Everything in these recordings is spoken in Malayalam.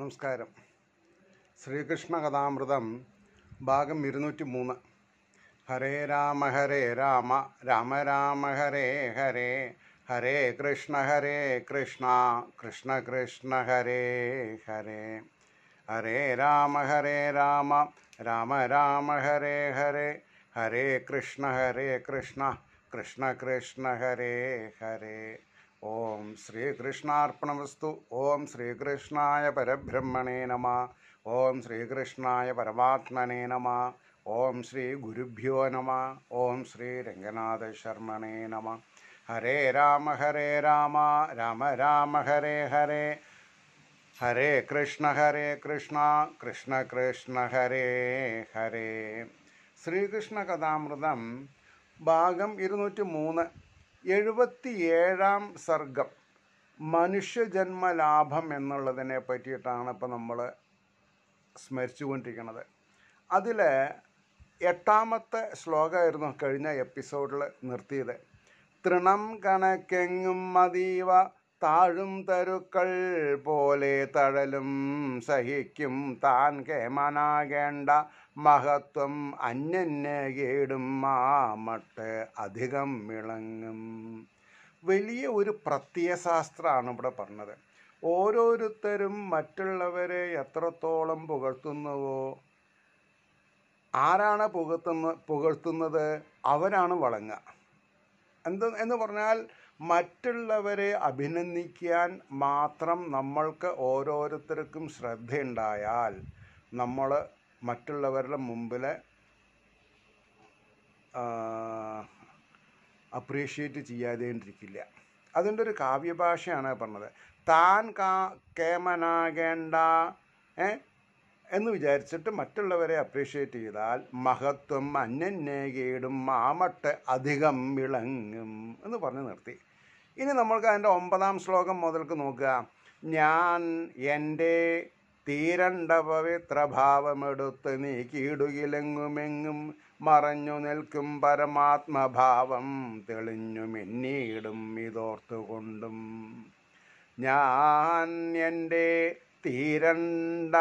നമസ്കാരം ശ്രീകൃഷ്ണ കഥാമൃതം ഭാഗം ഇരുന്നൂറ്റി മൂന്ന് ഹരേ രാമ ഹരേ രാമ രാമ രാമ ഹരേ ഹരേ ഹരേ കൃഷ്ണ ഹരേ കൃഷ്ണ കൃഷ്ണ കൃഷ്ണ ഹരേ ഹരേ ഹരേ രാമ ഹരേ രാമ രാമ രാമ ഹരേ ഹരേ ഹരേ കൃഷ്ണ ഹരേ കൃഷ്ണ കൃഷ്ണ കൃഷ്ണ ഹരേ ഹരേ ഓം ശ്രീകൃഷ്ണാർപ്പണമസ്തു ഓം ശ്രീകൃഷ്ണായ പരബ്രഹ്മണേ നമ ഓം ശ്രീകൃഷ്ണായ പരമാത്മനേ നമ ഓം ശ്രീ ഗുരുഭ്യോ നമ ഓം ശ്രീ രംഗനാഥ ശർമ്മണേ നമ ഹരേ രാമ ഹരേ രാമ രാമ രാമ ഹരേ ഹരേ ഹരേ കൃഷ്ണ ഹരേ കൃഷ്ണ കൃഷ്ണ കൃഷ്ണ ഹരേ ഹരേ ശ്രീകൃഷ്ണ കഥാമൃതം ഭാഗം ഇരുന്നൂറ്റി മൂന്ന് എഴുപത്തിയേഴാം സർഗം മനുഷ്യജന്മലാഭം ലാഭം എന്നുള്ളതിനെ പറ്റിയിട്ടാണ് ഇപ്പം നമ്മൾ സ്മരിച്ചുകൊണ്ടിരിക്കുന്നത് അതിൽ എട്ടാമത്തെ ശ്ലോകമായിരുന്നു കഴിഞ്ഞ എപ്പിസോഡിൽ നിർത്തിയത് തൃണം കണക്കെങ്ങും മതീവ താഴും തരുക്കൾ പോലെ തഴലും സഹിക്കും താൻ കേമനാകേണ്ട മഹത്വം അന്യന് മാമട്ട് അധികം വിളങ്ങും വലിയ ഒരു പ്രത്യയശാസ്ത്രമാണ് ഇവിടെ പറഞ്ഞത് ഓരോരുത്തരും മറ്റുള്ളവരെ എത്രത്തോളം പുകഴ്ത്തുന്നുവോ ആരാണ് പുകഴ്ത്തുന്ന പുകഴ്ത്തുന്നത് അവരാണ് വളങ്ങുക എന്ത് എന്ന് പറഞ്ഞാൽ മറ്റുള്ളവരെ അഭിനന്ദിക്കാൻ മാത്രം നമ്മൾക്ക് ഓരോരുത്തർക്കും ശ്രദ്ധയുണ്ടായാൽ നമ്മൾ മറ്റുള്ളവരുടെ മുമ്പിൽ അപ്രീഷിയേറ്റ് ചെയ്യാതെണ്ടിരിക്കില്ല അതിൻ്റെ ഒരു കാവ്യഭാഷയാണ് പറഞ്ഞത് താൻ കാ കേമനാകേണ്ട ഏ എന്ന് വിചാരിച്ചിട്ട് മറ്റുള്ളവരെ അപ്രീഷിയേറ്റ് ചെയ്താൽ മഹത്വം അന്യന്യേകേടും മാമട്ട് അധികം വിളങ്ങും എന്ന് പറഞ്ഞ് നിർത്തി ഇനി നമ്മൾക്ക് അതിൻ്റെ ഒമ്പതാം ശ്ലോകം മുതൽക്ക് നോക്കുക ഞാൻ എൻ്റെ ഭാവമെടുത്ത് നീ കീടുകിലെങ്ങുമെങ്ങും മറഞ്ഞു നിൽക്കും പരമാത്മഭാവം തെളിഞ്ഞു മിന്നീടും ഇതോർത്തുകൊണ്ടും ഞാൻ എൻ്റെ തീരണ്ട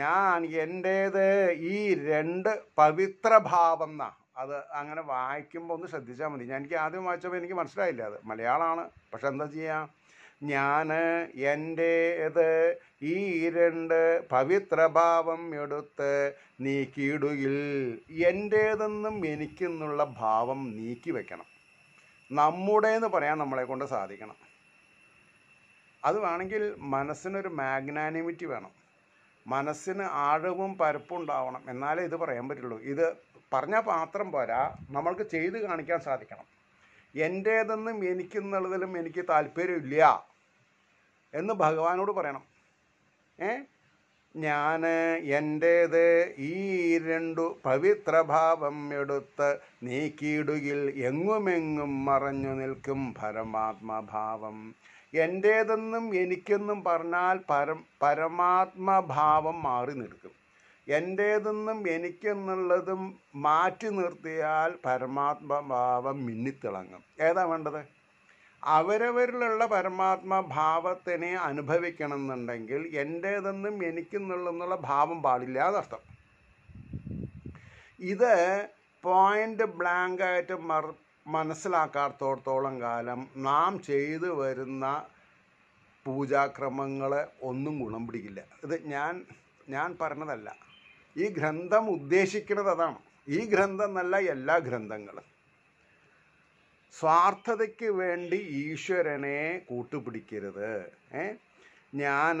ഞാൻ എൻ്റേത് ഈ രണ്ട് പവിത്ര ഭാവം എന്നാ അത് അങ്ങനെ വായിക്കുമ്പോൾ ഒന്ന് ശ്രദ്ധിച്ചാൽ മതി ഞാൻ എനിക്ക് ആദ്യം വായിച്ചപ്പോൾ എനിക്ക് മനസ്സിലായില്ല അത് മലയാളമാണ് പക്ഷെ എന്താ ചെയ്യുക ഞാൻ എൻ്റേത് ഈ രണ്ട് പവിത്രഭാവം എടുത്ത് നീക്കിയിടുകിൽ എൻ്റേതെന്നും എനിക്കെന്നുള്ള ഭാവം നീക്കി വയ്ക്കണം നമ്മുടേന്ന് പറയാൻ നമ്മളെ കൊണ്ട് സാധിക്കണം അത് വേണമെങ്കിൽ മനസ്സിനൊരു മാഗ്നാനിമിറ്റി വേണം മനസ്സിന് ആഴവും പരപ്പും ഉണ്ടാവണം എന്നാലേ ഇത് പറയാൻ പറ്റുള്ളൂ ഇത് പറഞ്ഞാൽ പാത്രം പോരാ നമ്മൾക്ക് ചെയ്ത് കാണിക്കാൻ സാധിക്കണം എൻ്റേതെന്നും എനിക്കെന്നുള്ളതിലും എനിക്ക് താല്പര്യമില്ല എന്ന് ഭഗവാനോട് പറയണം ഏ ഞാൻ എൻ്റേത് ഈ രണ്ടു പവിത്രഭാവം എടുത്ത് നീക്കിയിടുകിൽ എങ്ങുമെങ്ങും മറഞ്ഞു നിൽക്കും പരമാത്മഭാവം എൻ്റേതെന്നും എനിക്കെന്നും പറഞ്ഞാൽ പരം പരമാത്മഭാവം മാറി നിൽക്കും എൻ്റേതെന്നും എനിക്കെന്നുള്ളതും മാറ്റി നിർത്തിയാൽ പരമാത്മഭാവം മിന്നിത്തിളങ്ങും ഏതാ വേണ്ടത് അവരവരിലുള്ള പരമാത്മ അനുഭവിക്കണം എന്നുണ്ടെങ്കിൽ എൻ്റേതെന്നും എനിക്കെന്നുള്ളെന്നുള്ള ഭാവം പാടില്ല എന്നർത്ഥം ഇത് പോയിൻ്റ് ബ്ലാങ്കായിട്ട് മർ മനസ്സിലാക്കാത്തോടത്തോളം കാലം നാം ചെയ്തു വരുന്ന പൂജാക്രമങ്ങളെ ഒന്നും ഗുണം പിടിക്കില്ല ഇത് ഞാൻ ഞാൻ പറഞ്ഞതല്ല ഈ ഗ്രന്ഥം ഉദ്ദേശിക്കുന്നത് അതാണ് ഈ ഗ്രന്ഥം എന്നല്ല എല്ലാ ഗ്രന്ഥങ്ങളും സ്വാർത്ഥതയ്ക്ക് വേണ്ടി ഈശ്വരനെ കൂട്ടുപിടിക്കരുത് ഏ ഞാൻ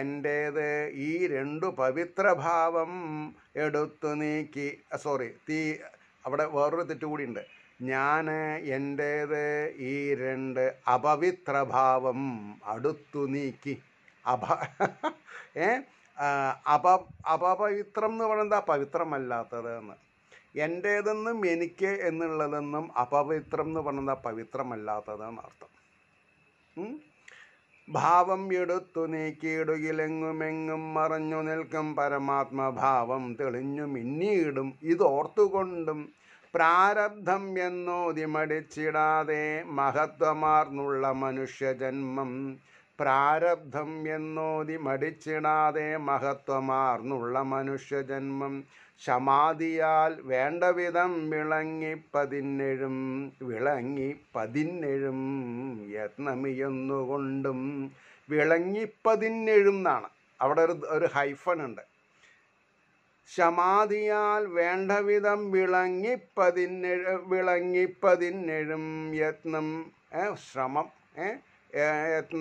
എൻ്റേത് ഈ രണ്ടു പവിത്രഭാവം എടുത്തു നീക്കി സോറി തീ അവിടെ വേറൊരു തെറ്റുകൂടിയുണ്ട് ഞാൻ എൻ്റേത് ഈ രണ്ട് അപവിത്രഭാവം അടുത്തു നീക്കി അപ ഏ അപ അപപവിത്രം എന്ന് പറയുന്നത് പവിത്രമല്ലാത്തത് എന്ന് എൻ്റേതെന്നും എനിക്ക് എന്നുള്ളതെന്നും അപവിത്രം എന്ന് പറയുന്നത് പവിത്രമല്ലാത്തതെന്ന് അർത്ഥം ഭാവം എടുത്തു നീക്കിയിടുകിലെങ്ങുമെങ്ങും മറഞ്ഞു നിൽക്കും പരമാത്മഭാവം തെളിഞ്ഞു മിന്നിയിടും ഇതോർത്തുകൊണ്ടും പ്രാരബ്ധം എന്നോതിമടിച്ചിടാതെ മഹത്വമാർന്നുള്ള മനുഷ്യജന്മം പ്രാരബ്ധം എന്നോതി മടിച്ചിടാതെ മഹത്വമാർന്നുള്ള മനുഷ്യജന്മം ശമാതിയാൽ വേണ്ടവിധം വിളങ്ങി പതിന്നെഴും വിളങ്ങി പതിന്നെഴും വിളങ്ങി വിളങ്ങിപ്പതിന്നെഴും എന്നാണ് അവിടെ ഒരു ഒരു ഹൈഫൺ ഉണ്ട് ശമാതിയാൽ വേണ്ടവിധം വിളങ്ങി വിളങ്ങി വിളങ്ങിപ്പതിന്നെഴും യത്നം ശ്രമം ഏഹ്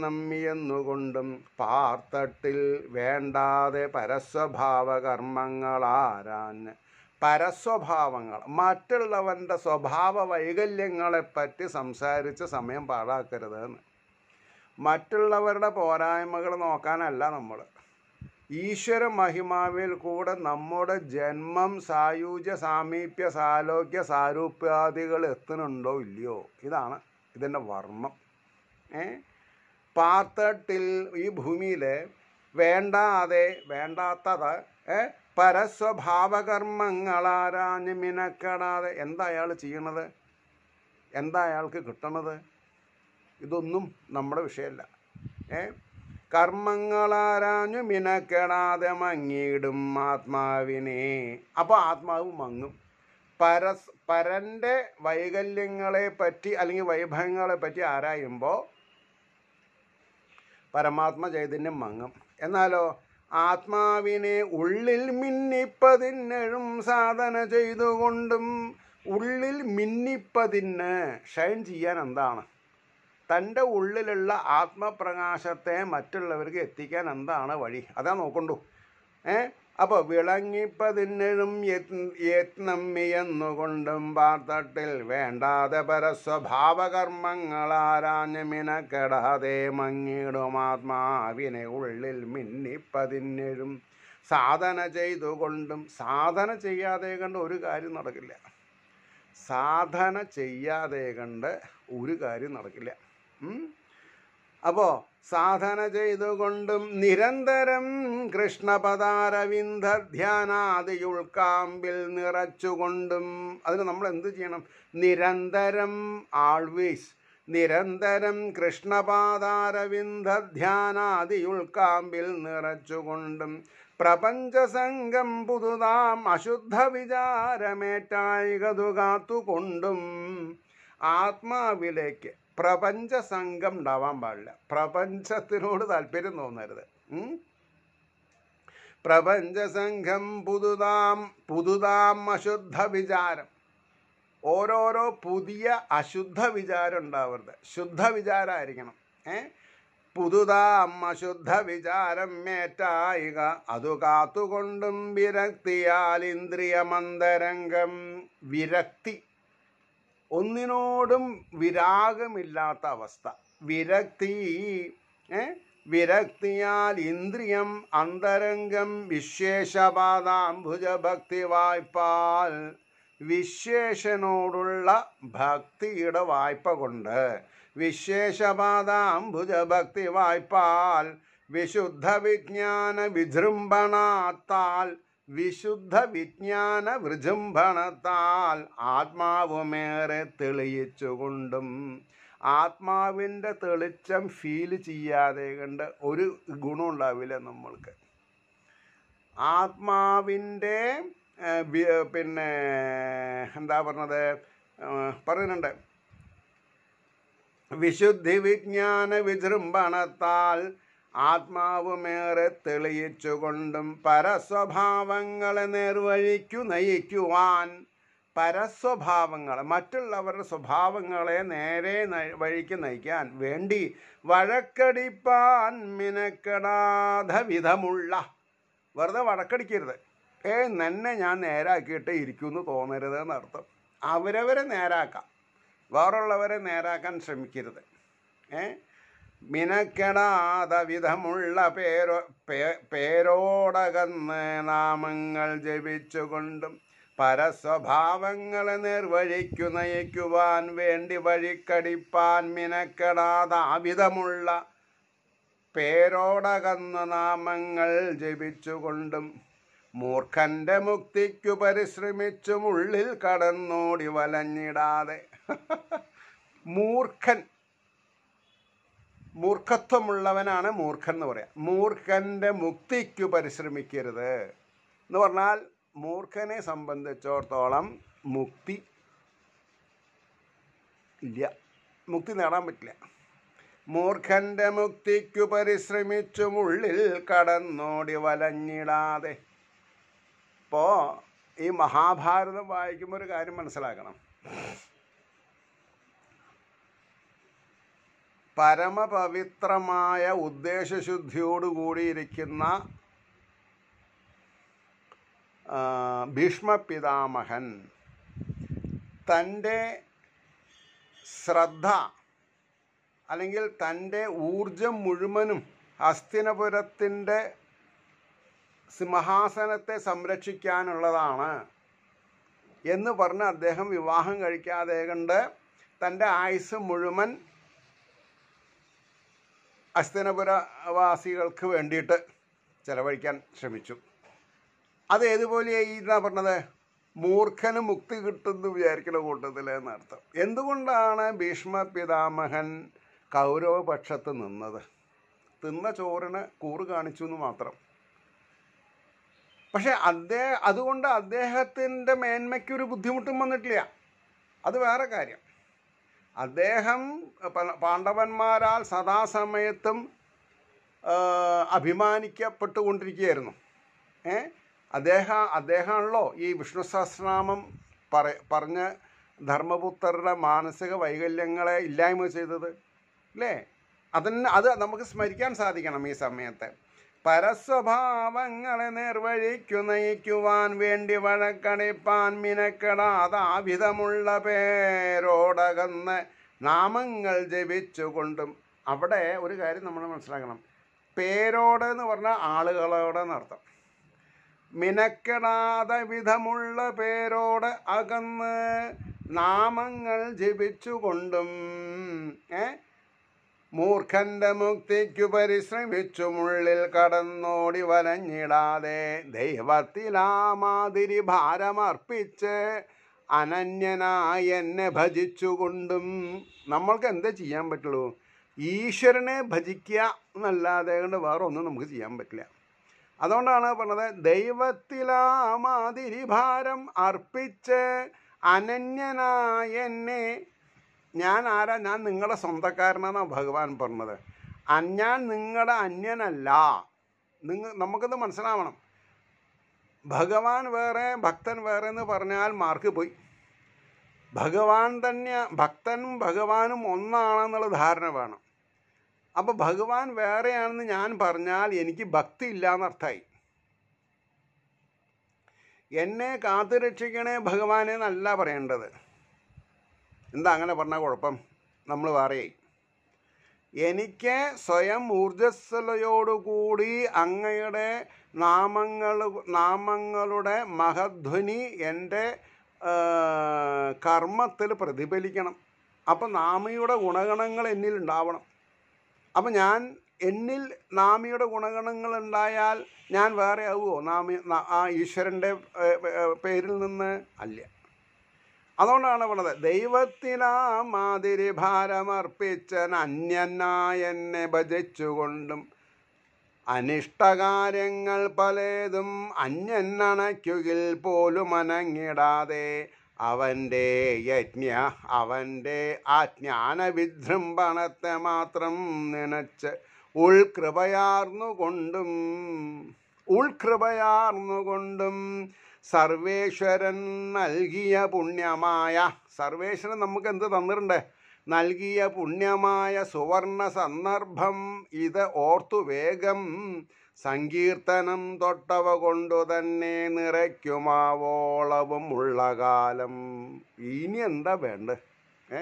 നമ്മിയെന്നുകൊണ്ടും പാർത്തട്ടിൽ വേണ്ടാതെ പരസ്വഭാവകർമ്മങ്ങളാരാൻ പരസ്വഭാവങ്ങൾ മറ്റുള്ളവൻ്റെ സ്വഭാവ വൈകല്യങ്ങളെപ്പറ്റി സംസാരിച്ച് സമയം പാഴാക്കരുത് എന്ന് മറ്റുള്ളവരുടെ പോരായ്മകൾ നോക്കാനല്ല നമ്മൾ ഈശ്വര മഹിമാവിൽ കൂടെ നമ്മുടെ ജന്മം സായുജ്യ സാമീപ്യ സാലോക്യ സാരൂപ്യാദികൾ എത്തുന്നുണ്ടോ ഇല്ലയോ ഇതാണ് ഇതിൻ്റെ വർമ്മം പാത്തട്ടിൽ ഈ ഭൂമിയിൽ വേണ്ടാതെ വേണ്ടാത്തത് പരസ്വഭാവകർമ്മങ്ങളാരാഞ്ഞ് മിനക്കടാതെ എന്താ അയാൾ ചെയ്യണത് എന്താ അയാൾക്ക് കിട്ടണത് ഇതൊന്നും നമ്മുടെ വിഷയമല്ല ഏ കർമ്മങ്ങളാരാഞ്ഞു മിനക്കെടാതെ മങ്ങിയിടും ആത്മാവിനെ അപ്പോൾ ആത്മാവ് മങ്ങും പരസ് പരൻ്റെ വൈകല്യങ്ങളെ പറ്റി അല്ലെങ്കിൽ വൈഭവങ്ങളെ പറ്റി ആരായുമ്പോൾ പരമാത്മ ചൈതന്യം മങ്ങും എന്നാലോ ആത്മാവിനെ ഉള്ളിൽ മിന്നിപ്പതിന്നും സാധന ചെയ്തുകൊണ്ടും ഉള്ളിൽ മിന്നിപ്പതിന് ഷൈൻ ചെയ്യാൻ എന്താണ് തൻ്റെ ഉള്ളിലുള്ള ആത്മപ്രകാശത്തെ മറ്റുള്ളവർക്ക് എത്തിക്കാൻ എന്താണ് വഴി അതാ നോക്കണ്ടു ഏ അപ്പോൾ വിളങ്ങിപ്പതിനും യത്നമ്മിയെന്നുകൊണ്ടും വാർത്തട്ടിൽ വേണ്ടാതെ മങ്ങിയിടും ആത്മാവിനെ ഉള്ളിൽ മിന്നിപ്പതിനും സാധന ചെയ്തുകൊണ്ടും സാധന ചെയ്യാതെ കണ്ട് ഒരു കാര്യം നടക്കില്ല സാധന ചെയ്യാതെ കണ്ട് ഒരു കാര്യം നടക്കില്ല അപ്പോൾ സാധന ചെയ്തുകൊണ്ടും നിരന്തരം കൃഷ്ണപദാരവിന്ദ ധ്യാനാദിയുൾക്കാമ്പിൽ നിറച്ചുകൊണ്ടും അതിന് നമ്മൾ എന്ത് ചെയ്യണം നിരന്തരം ആൾവേസ് നിരന്തരം കൃഷ്ണപാദാരവിന്ദ ധ്യാനാദിയുൾക്കാമ്പിൽ നിറച്ചുകൊണ്ടും പ്രപഞ്ചസംഗം പുതുതാം അശുദ്ധ വിചാരമേറ്റായികതു കാത്തുകൊണ്ടും ആത്മാവിലേക്ക് പ്രപഞ്ച സംഘം ഉണ്ടാവാൻ പാടില്ല പ്രപഞ്ചത്തിനോട് താല്പര്യം തോന്നരുത് സംഘം പുതുതാം പുതുതാം അശുദ്ധ വിചാരം ഓരോരോ പുതിയ അശുദ്ധ വിചാരം ഉണ്ടാവരുത് ശുദ്ധ വിചാരമായിരിക്കണം ഏ പുതുതാം അശുദ്ധ വിചാരം മേറ്റായിക അതു കാത്തുകൊണ്ടും വിരക്തിയാൽ ഇന്ദ്രിയമന്തരംഗം വിരക്തി ഒന്നിനോടും വിരാഗമില്ലാത്ത അവസ്ഥ വിരക്തി വിരക്തിയാൽ ഇന്ദ്രിയം അന്തരംഗം വിശേഷപാദാംബുജഭക്തി വായ്പാൽ വിശേഷനോടുള്ള ഭക്തിയുടെ വായ്പ കൊണ്ട് വിശേഷപാദാംബുജഭക്തി വായ്പാൽ വിശുദ്ധ വിജ്ഞാന വിജൃംഭണാത്താൽ വിശുദ്ധ വിജ്ഞാന വിജൃംഭണത്താൽ ആത്മാവുമേറെ തെളിയിച്ചുകൊണ്ടും ആത്മാവിൻ്റെ തെളിച്ചം ഫീൽ ചെയ്യാതെ കണ്ട് ഒരു ഗുണമുണ്ടാവില്ല നമ്മൾക്ക് ആത്മാവിൻ്റെ പിന്നെ എന്താ പറഞ്ഞത് പറയുന്നുണ്ട് വിശുദ്ധി വിജ്ഞാന വിജൃംഭണത്താൽ ആത്മാവുമേറെ തെളിയിച്ചുകൊണ്ടും പരസ്വഭാവങ്ങളെ നേർവഴിക്കു നയിക്കുവാൻ പരസ്വഭാവങ്ങൾ മറ്റുള്ളവരുടെ സ്വഭാവങ്ങളെ നേരെ വഴിക്ക് നയിക്കാൻ വേണ്ടി വഴക്കടിപ്പാൻ മിനക്കെടാതെ വിധമുള്ള വെറുതെ വഴക്കടിക്കരുത് ഏ നന്നെ ഞാൻ നേരാക്കിയിട്ട് ഇരിക്കുമെന്ന് തോന്നരുത് എന്നർത്ഥം അവരവരെ നേരാക്കാം വേറുള്ളവരെ നേരാക്കാൻ ശ്രമിക്കരുത് ഏ മിനക്കെടാത വിധമുള്ള പേരോ പേരോടകന്ന് നാമങ്ങൾ ജപിച്ചുകൊണ്ടും പരസ്വഭാവങ്ങളെ നിർവഴിക്കു നയിക്കുവാൻ വേണ്ടി വഴിക്കടിപ്പാൻ മിനക്കെടാത അവിധമുള്ള പേരോടകന്ന് നാമങ്ങൾ ജപിച്ചുകൊണ്ടും മൂർഖൻ്റെ മുക്തിക്കു പരിശ്രമിച്ചും ഉള്ളിൽ കടന്നോടി വലഞ്ഞിടാതെ മൂർഖൻ മൂർഖത്വമുള്ളവനാണ് മൂർഖൻ എന്ന് പറയാം മൂർഖൻ്റെ മുക്തിക്കു പരിശ്രമിക്കരുത് എന്ന് പറഞ്ഞാൽ മൂർഖനെ സംബന്ധിച്ചിടത്തോളം മുക്തി ഇല്ല മുക്തി നേടാൻ പറ്റില്ല മൂർഖന്റെ മുക്തിക്കു ഉള്ളിൽ കടന്നോടി വലഞ്ഞിടാതെ ഇപ്പോൾ ഈ മഹാഭാരതം വായിക്കുമ്പോൾ ഒരു കാര്യം മനസ്സിലാക്കണം പരമപവിത്രമായ ഉദ്ദേശശുദ്ധിയോടുകൂടിയിരിക്കുന്ന ഭീഷ്മപിതാമഹൻ തൻ്റെ ശ്രദ്ധ അല്ലെങ്കിൽ തൻ്റെ ഊർജം മുഴുവനും ഹസ്തിനപുരത്തിൻ്റെ സിംഹാസനത്തെ സംരക്ഷിക്കാനുള്ളതാണ് എന്ന് പറഞ്ഞ് അദ്ദേഹം വിവാഹം കഴിക്കാതെ കണ്ട് തൻ്റെ ആയുസ് മുഴുവൻ അസ്തനപുരവാസികൾക്ക് വേണ്ടിയിട്ട് ചെലവഴിക്കാൻ ശ്രമിച്ചു അത് ഏതുപോലെയായി എന്നാണ് പറഞ്ഞത് മൂർഖന് മുക്തി കിട്ടുമെന്ന് വിചാരിക്കുന്ന കൂട്ടത്തിൽ എന്നർത്ഥം എന്തുകൊണ്ടാണ് ഭീഷ്മ പിതാമഹൻ കൗരവപക്ഷത്ത് നിന്നത് തിന്ന ചോറിന് കൂറ് കാണിച്ചു എന്ന് മാത്രം പക്ഷേ അദ്ദേഹം അതുകൊണ്ട് അദ്ദേഹത്തിൻ്റെ മേന്മയ്ക്കൊരു ബുദ്ധിമുട്ടും വന്നിട്ടില്ല അത് വേറെ കാര്യം അദ്ദേഹം പാണ്ഡവന്മാരാൽ സദാസമയത്തും അഭിമാനിക്കപ്പെട്ടുകൊണ്ടിരിക്കുകയായിരുന്നു ഏ അദ്ദേഹം അദ്ദേഹമാണല്ലോ ഈ വിഷ്ണു സഹസ്രനാമം പറ പറഞ്ഞ് ധർമ്മപുത്രരുടെ മാനസിക വൈകല്യങ്ങളെ ഇല്ലായ്മ ചെയ്തത് അല്ലേ അതിന് അത് നമുക്ക് സ്മരിക്കാൻ സാധിക്കണം ഈ സമയത്തെ പരസ്വഭാവങ്ങളെ നിർവഴിക്കു നയിക്കുവാൻ വേണ്ടി വഴക്കടിപ്പാൻ മിനക്കെടാതാവിധമുള്ള പേരോടകന്ന് നാമങ്ങൾ ജപിച്ചുകൊണ്ടും അവിടെ ഒരു കാര്യം നമ്മൾ മനസ്സിലാക്കണം പേരോട് എന്ന് പറഞ്ഞാൽ ആളുകളോടെ എന്നർത്ഥം മിനക്കെടാതെ വിധമുള്ള പേരോട് അകന്ന് നാമങ്ങൾ ജപിച്ചുകൊണ്ടും ഏ മൂർഖന്റെ മുക്തിക്കു പരിശ്രമിച്ചുമുള്ളിൽ കടന്നോടി വലഞ്ഞിടാതെ ദൈവത്തിലാമാതിരി ഭാരമർപ്പിച്ച് അനന്യനായി എന്നെ ഭജിച്ചുകൊണ്ടും നമ്മൾക്ക് എന്താ ചെയ്യാൻ പറ്റുള്ളൂ ഈശ്വരനെ ഭജിക്കുക എന്നല്ലാതെ കൊണ്ട് വേറെ ഒന്നും നമുക്ക് ചെയ്യാൻ പറ്റില്ല അതുകൊണ്ടാണ് പറഞ്ഞത് ദൈവത്തിലാമാതിരി ഭാരം അർപ്പിച്ച് അനന്യനായി എന്നെ ഞാൻ ആരാ ഞാൻ നിങ്ങളുടെ സ്വന്തക്കാരനാണ് ഭഗവാൻ പറഞ്ഞത് ഞാൻ നിങ്ങളുടെ അന്യനല്ല നിങ്ങൾ നമുക്കത് മനസ്സിലാവണം ഭഗവാൻ വേറെ ഭക്തൻ വേറെ എന്ന് പറഞ്ഞാൽ മാർക്ക് പോയി ഭഗവാൻ തന്നെ ഭക്തനും ഭഗവാനും ഒന്നാണെന്നുള്ള ധാരണ വേണം അപ്പോൾ ഭഗവാൻ വേറെയാണെന്ന് ഞാൻ പറഞ്ഞാൽ എനിക്ക് ഭക്തി ഇല്ലയെന്നർത്ഥമായി എന്നെ കാത്തുരക്ഷിക്കണേ ഭഗവാനെന്നല്ല പറയേണ്ടത് എന്താ അങ്ങനെ പറഞ്ഞാൽ കുഴപ്പം നമ്മൾ പറയും എനിക്ക് സ്വയം ഊർജസ്വലയോടുകൂടി അങ്ങയുടെ നാമങ്ങൾ നാമങ്ങളുടെ മഹധ്വനി എൻ്റെ കർമ്മത്തിൽ പ്രതിഫലിക്കണം അപ്പം നാമിയുടെ ഗുണഗണങ്ങൾ എന്നിൽ ഉണ്ടാവണം അപ്പം ഞാൻ എന്നിൽ നാമിയുടെ ഗുണഗണങ്ങൾ ഉണ്ടായാൽ ഞാൻ വേറെ ആവുമോ നാമി ആ ഈശ്വരൻ്റെ പേരിൽ നിന്ന് അല്ല അതുകൊണ്ടാണ് പറഞ്ഞത് ദൈവത്തിനാ മാതിരി ഭാരമർപ്പിച്ചൻ അന്യനായെന്നെ ഭജിച്ചുകൊണ്ടും അനിഷ്ടകാര്യങ്ങൾ പലതും അന്യനണയ്ക്കുകിൽ പോലും അനങ്ങിടാതെ അവൻ്റെ യജ്ഞ അവൻ്റെ ആ ജ്ഞാനവിജൃംഭണത്തെ മാത്രം നനച്ച് ഉൾകൃപയാർന്നുകൊണ്ടും ഉൾകൃപയാർന്നുകൊണ്ടും സർവേശ്വരൻ നൽകിയ പുണ്യമായ സർവേശ്വരൻ നമുക്ക് എന്ത് തന്നിട്ടുണ്ട് നൽകിയ പുണ്യമായ സുവർണ സന്ദർഭം ഇത് ഓർത്തു വേഗം സങ്കീർത്തനം തൊട്ടവ കൊണ്ടു തന്നെ നിറയ്ക്കുമാവോളവും ഉള്ള കാലം ഇനി എന്താ വേണ്ട ഏ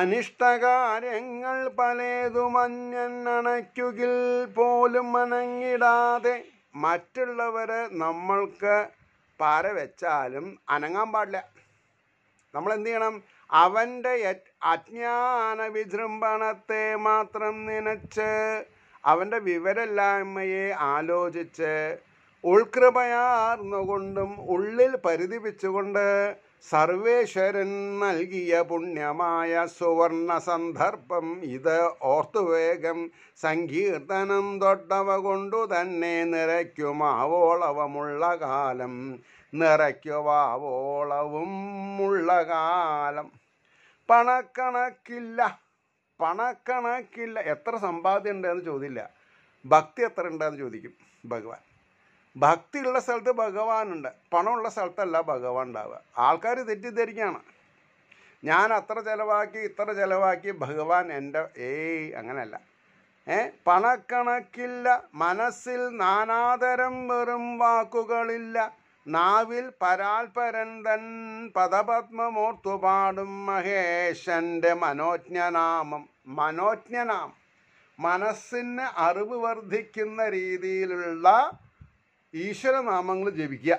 അനിഷ്ടകാര്യങ്ങൾ പലതും അന്യൻ അണയ്ക്കുകിൽ പോലും അനങ്ങിടാതെ മറ്റുള്ളവർ നമ്മൾക്ക് പാര വെച്ചാലും അനങ്ങാൻ പാടില്ല നമ്മൾ എന്ത് ചെയ്യണം അവൻ്റെ അജ്ഞാന വിജൃംഭണത്തെ മാത്രം നനച്ച് അവൻ്റെ വിവരമില്ലായ്മയെ ആലോചിച്ച് ഉൾകൃപയാർന്നുകൊണ്ടും ഉള്ളിൽ പരിധിപ്പിച്ചുകൊണ്ട് സർവേശ്വരൻ നൽകിയ പുണ്യമായ സുവർണ സന്ദർഭം ഇത് ഓർത്തുവേഗം സങ്കീർത്തനം തൊട്ടവ കൊണ്ടു തന്നെ നിറയ്ക്കുമാവോളവമുള്ള കാലം നിറയ്ക്കുവാവോളവും ഉള്ള കാലം പണക്കണക്കില്ല പണക്കണക്കില്ല എത്ര സമ്പാദ്യം ഉണ്ടെന്ന് ചോദില്ല ഭക്തി എത്ര ഉണ്ടെന്ന് ചോദിക്കും ഭഗവാൻ ഭക്തിയുള്ള സ്ഥലത്ത് ഭഗവാനുണ്ട് പണമുള്ള സ്ഥലത്തല്ല ഭഗവാൻ ഉണ്ടാവുക ആൾക്കാർ തെറ്റിദ്ധരിക്കുകയാണ് ഞാൻ അത്ര ചിലവാക്കി ഇത്ര ചിലവാക്കി ഭഗവാൻ എൻ്റെ ഏയ് അങ്ങനെയല്ല ഏ പണക്കണക്കില്ല മനസ്സിൽ നാനാതരം വെറും വാക്കുകളില്ല നാവിൽ പരാൽപരൻ തൻ പദപത്മമോർത്തു പാടും മഹേശൻ്റെ മനോജ്ഞനാമം മനോജ്ഞനാം മനസ്സിന് അറിവ് വർദ്ധിക്കുന്ന രീതിയിലുള്ള ഈശ്വരനാമങ്ങൾ ജപിക്കുക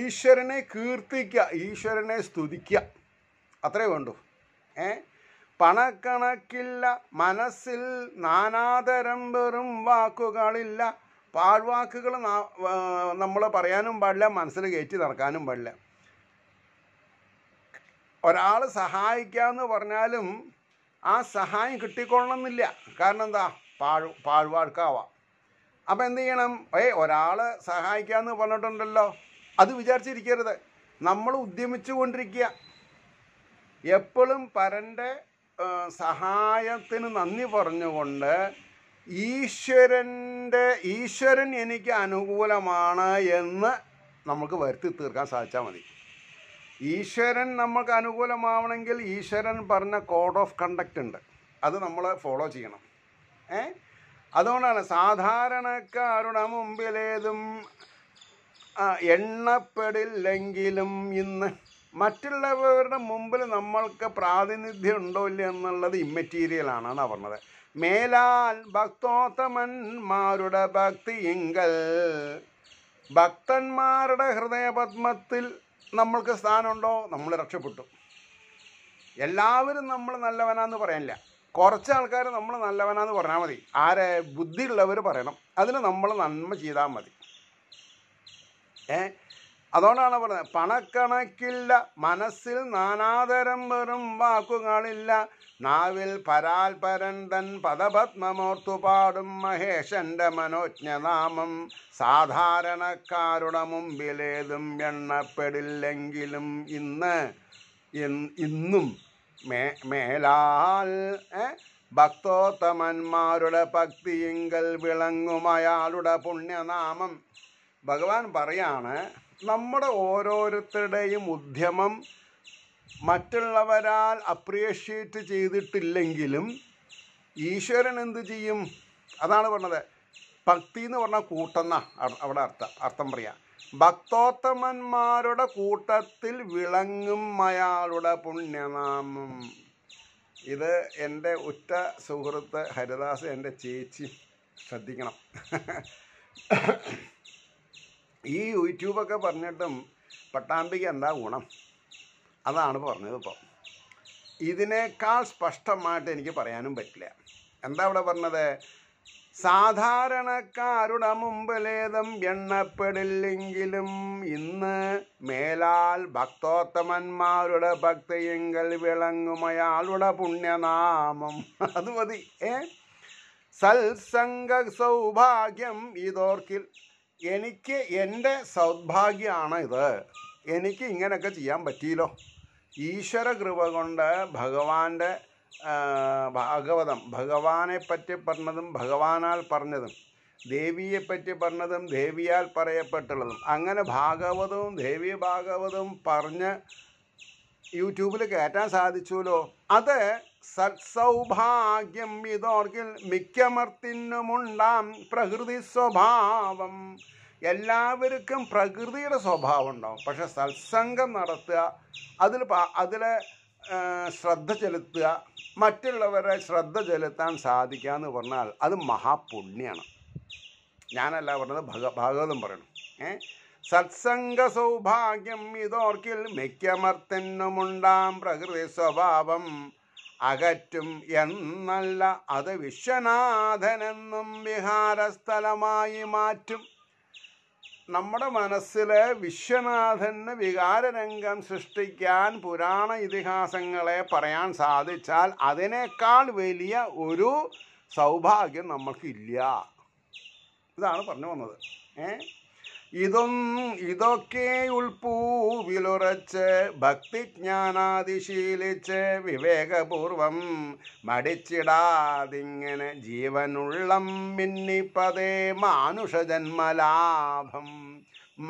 ഈശ്വരനെ കീർത്തിക്കുക ഈശ്വരനെ സ്തുതിക്കുക അത്രേ വേണ്ടൂ ഏ പണക്കണക്കില്ല മനസ്സിൽ നാനാതരം വെറും വാക്കുകളില്ല പാഴ്വാക്കുകൾ നമ്മൾ പറയാനും പാടില്ല മനസ്സിൽ കയറ്റി നടക്കാനും പാടില്ല ഒരാൾ സഹായിക്കാമെന്ന് പറഞ്ഞാലും ആ സഹായം കിട്ടിക്കൊള്ളണമെന്നില്ല കാരണം എന്താ പാഴ് പാഴ്വാഴ്ക്കാവാം അപ്പം എന്ത് ചെയ്യണം ഏ ഒരാൾ സഹായിക്കാമെന്ന് പറഞ്ഞിട്ടുണ്ടല്ലോ അത് വിചാരിച്ചിരിക്കരുത് നമ്മൾ ഉദ്യമിച്ചു കൊണ്ടിരിക്കുക എപ്പോഴും പരൻ്റെ സഹായത്തിന് നന്ദി പറഞ്ഞുകൊണ്ട് ഈശ്വരൻ്റെ ഈശ്വരൻ എനിക്ക് അനുകൂലമാണ് എന്ന് നമുക്ക് വരുത്തി തീർക്കാൻ സാധിച്ചാൽ മതി ഈശ്വരൻ നമുക്ക് അനുകൂലമാവണമെങ്കിൽ ഈശ്വരൻ പറഞ്ഞ കോഡ് ഓഫ് കണ്ടക്റ്റ് ഉണ്ട് അത് നമ്മൾ ഫോളോ ചെയ്യണം ഏ അതുകൊണ്ടാണ് സാധാരണക്കാരുടെ മുമ്പിലേതും എണ്ണപ്പെടില്ലെങ്കിലും ഇന്ന് മറ്റുള്ളവരുടെ മുമ്പിൽ നമ്മൾക്ക് പ്രാതിനിധ്യം ഉണ്ടോ ഇല്ല എന്നുള്ളത് ഇമ്മറ്റീരിയലാണെന്ന് പറഞ്ഞത് മേലാൽ ഭക്തോത്തമന്മാരുടെ എങ്കൽ ഭക്തന്മാരുടെ ഹൃദയപത്മത്തിൽ നമ്മൾക്ക് സ്ഥാനമുണ്ടോ നമ്മൾ രക്ഷപ്പെട്ടു എല്ലാവരും നമ്മൾ നല്ലവനാന്ന് പറയാനില്ല കുറച്ച് ആൾക്കാർ നമ്മൾ നല്ലവനാന്ന് പറഞ്ഞാൽ മതി ആരെ ബുദ്ധിയുള്ളവർ പറയണം അതിന് നമ്മൾ നന്മ ചെയ്താൽ മതി ഏ അതുകൊണ്ടാണ് പറഞ്ഞത് പണക്കണക്കില്ല മനസ്സിൽ നാനാതരം വെറും വാക്കുകളില്ല നാവിൽ പരാൽപരൻ തൻ പദപത്മമോർത്തു പാടും മഹേഷന്റെ മനോജ്ഞനാമം സാധാരണക്കാരുടെ മുമ്പിലേതും എണ്ണപ്പെടില്ലെങ്കിലും ഇന്ന് ഇന്നും മേ മേലാൽ ഭക്തോത്തമന്മാരുടെ ഭക്തിയിങ്കൽ വിളങ്ങും അയാളുടെ പുണ്യനാമം ഭഗവാൻ പറയാണ് നമ്മുടെ ഓരോരുത്തരുടെയും ഉദ്യമം മറ്റുള്ളവരാൽ അപ്രീഷിയേറ്റ് ചെയ്തിട്ടില്ലെങ്കിലും ഈശ്വരൻ എന്തു ചെയ്യും അതാണ് പറഞ്ഞത് ഭക്തി എന്ന് പറഞ്ഞാൽ കൂട്ടെന്ന അവിടെ അർത്ഥം അർത്ഥം പറയാം ഭക്തോത്തമന്മാരുടെ കൂട്ടത്തിൽ വിളങ്ങും അയാളുടെ പുണ്യനാമം ഇത് എൻ്റെ ഉറ്റ സുഹൃത്ത് ഹരിദാസ് എൻ്റെ ചേച്ചി ശ്രദ്ധിക്കണം ഈ യൂട്യൂബൊക്കെ പറഞ്ഞിട്ടും പട്ടാമ്പിക്ക് എന്താ ഗുണം അതാണ് പറഞ്ഞത് ഇപ്പം ഇതിനേക്കാൾ സ്പഷ്ടമായിട്ട് എനിക്ക് പറയാനും പറ്റില്ല എന്താ ഇവിടെ പറഞ്ഞത് സാധാരണക്കാരുടെ മുമ്പിലേതും എണ്ണപ്പെടില്ലെങ്കിലും ഇന്ന് മേലാൽ ഭക്തോത്തമന്മാരുടെ ഭക്തിയെങ്കിൽ വിളങ്ങുമയാളുടെ പുണ്യനാമം അത് മതി ഏ സത്സംഗ സൗഭാഗ്യം ഇതോർക്കിൽ എനിക്ക് എൻ്റെ സൗഭാഗ്യമാണ് ഇത് എനിക്ക് ഇങ്ങനെയൊക്കെ ചെയ്യാൻ പറ്റിയല്ലോ ഈശ്വര കൃപ കൊണ്ട് ഭഗവാന്റെ ഭാഗവതം പറ്റി പറഞ്ഞതും ഭഗവാനാൽ പറഞ്ഞതും ദേവിയെ പറ്റി പറഞ്ഞതും ദേവിയാൽ പറയപ്പെട്ടുള്ളതും അങ്ങനെ ഭാഗവതവും ദേവി ഭാഗവതവും പറഞ്ഞ് യൂട്യൂബിൽ കയറ്റാൻ സാധിച്ചുല്ലോ അത് സത്സൗഭാഗ്യം ഇതോർക്കിൽ മിക്കമർത്തിനുമുണ്ടാം പ്രകൃതി സ്വഭാവം എല്ലാവർക്കും പ്രകൃതിയുടെ സ്വഭാവം ഉണ്ടാവും പക്ഷെ സത്സംഗം നടത്തുക അതിൽ അതിലെ ശ്രദ്ധ ചെലുത്തുക മറ്റുള്ളവരെ ശ്രദ്ധ ചെലുത്താൻ സാധിക്കുക എന്ന് പറഞ്ഞാൽ അത് മഹാപുണ്യാണ് ഞാനല്ല പറഞ്ഞത് ഭഗ ഭാഗവതം പറയണം ഏ സത്സംഗ സൗഭാഗ്യം ഇതോർക്കിൽ മിക്കമർത്തന്നുമുണ്ടാം പ്രകൃതി സ്വഭാവം അകറ്റും എന്നല്ല അത് വിശ്വനാഥനെന്നും വിഹാരസ്ഥലമായി മാറ്റും നമ്മുടെ മനസ്സിൽ വിശ്വനാഥന് വികാരരംഗം സൃഷ്ടിക്കാൻ പുരാണ ഇതിഹാസങ്ങളെ പറയാൻ സാധിച്ചാൽ അതിനേക്കാൾ വലിയ ഒരു സൗഭാഗ്യം നമുക്കില്ല ഇതാണ് പറഞ്ഞു വന്നത് ഏ ഇതൊന്നും ഇതൊക്കെ ഉൾപ്പൂവിലുറച്ച് ഭക്തിജ്ഞാനാതിശീലിച്ച് വിവേകപൂർവം മടിച്ചിടാതിങ്ങനെ ജീവനുള്ളം മിന്നിപ്പതേ മാനുഷജന്മലാഭം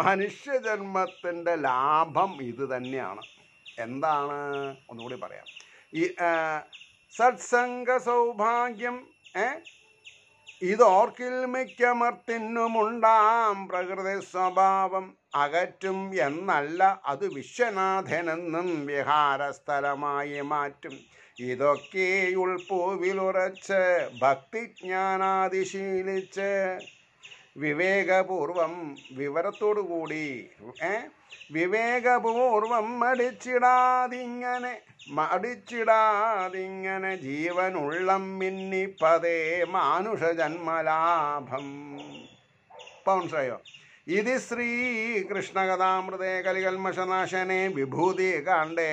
മനുഷ്യജന്മത്തിൻ്റെ ലാഭം ഇത് തന്നെയാണ് എന്താണ് ഒന്നുകൂടി പറയാം ഈ സത്സംഗ സൗഭാഗ്യം ഇതോർക്കിൽ മിക്കമർത്തിനുമുണ്ടാം പ്രകൃതി സ്വഭാവം അകറ്റും എന്നല്ല അത് വിശ്വനാഥനെന്നും വിഹാരസ്ഥലമായി മാറ്റും ഇതൊക്കെയുൾപ്പൂവിലുറച്ച് ഭക്തിജ്ഞാനാതിശീലിച്ച് വിവേകപൂർവം വിവരത്തോടുകൂടി കൂടി ഏ വിവേകപൂർവം മടിച്ചിടാതിങ്ങനെ മടിച്ചിടാതിങ്ങനെ ജീവനുള്ളം മിന്നിപ്പതേ മാനുഷജന്മലാഭം പൗൺസയോ ഇതി ശ്രീകൃഷ്ണകഥാമൃതേ കലികൽമശനാശനെ വിഭൂതികാണ്ഡേ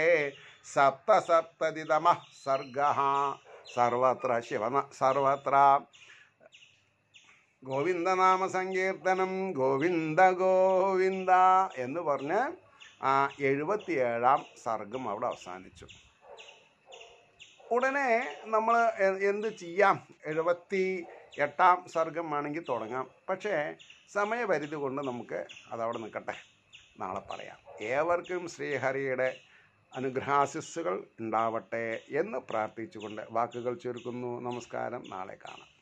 സപ്തസപ്തതിതമ സർഗ സർവത്ര ശിവന സർവത്ര ഗോവിന്ദനാമ സങ്കീർത്തനം ഗോവിന്ദ ഗോവിന്ദ എന്ന് പറഞ്ഞ് ആ എഴുപത്തിയേഴാം സർഗം അവിടെ അവസാനിച്ചു ഉടനെ നമ്മൾ എന്ത് ചെയ്യാം എഴുപത്തി എട്ടാം ആണെങ്കിൽ തുടങ്ങാം പക്ഷേ സമയപരിധി കൊണ്ട് നമുക്ക് അതവിടെ നിൽക്കട്ടെ നാളെ പറയാം ഏവർക്കും ശ്രീഹരിയുടെ അനുഗ്രഹാശിസ്സുകൾ ഉണ്ടാവട്ടെ എന്ന് പ്രാർത്ഥിച്ചുകൊണ്ട് വാക്കുകൾ ചുരുക്കുന്നു നമസ്കാരം നാളെ കാണാം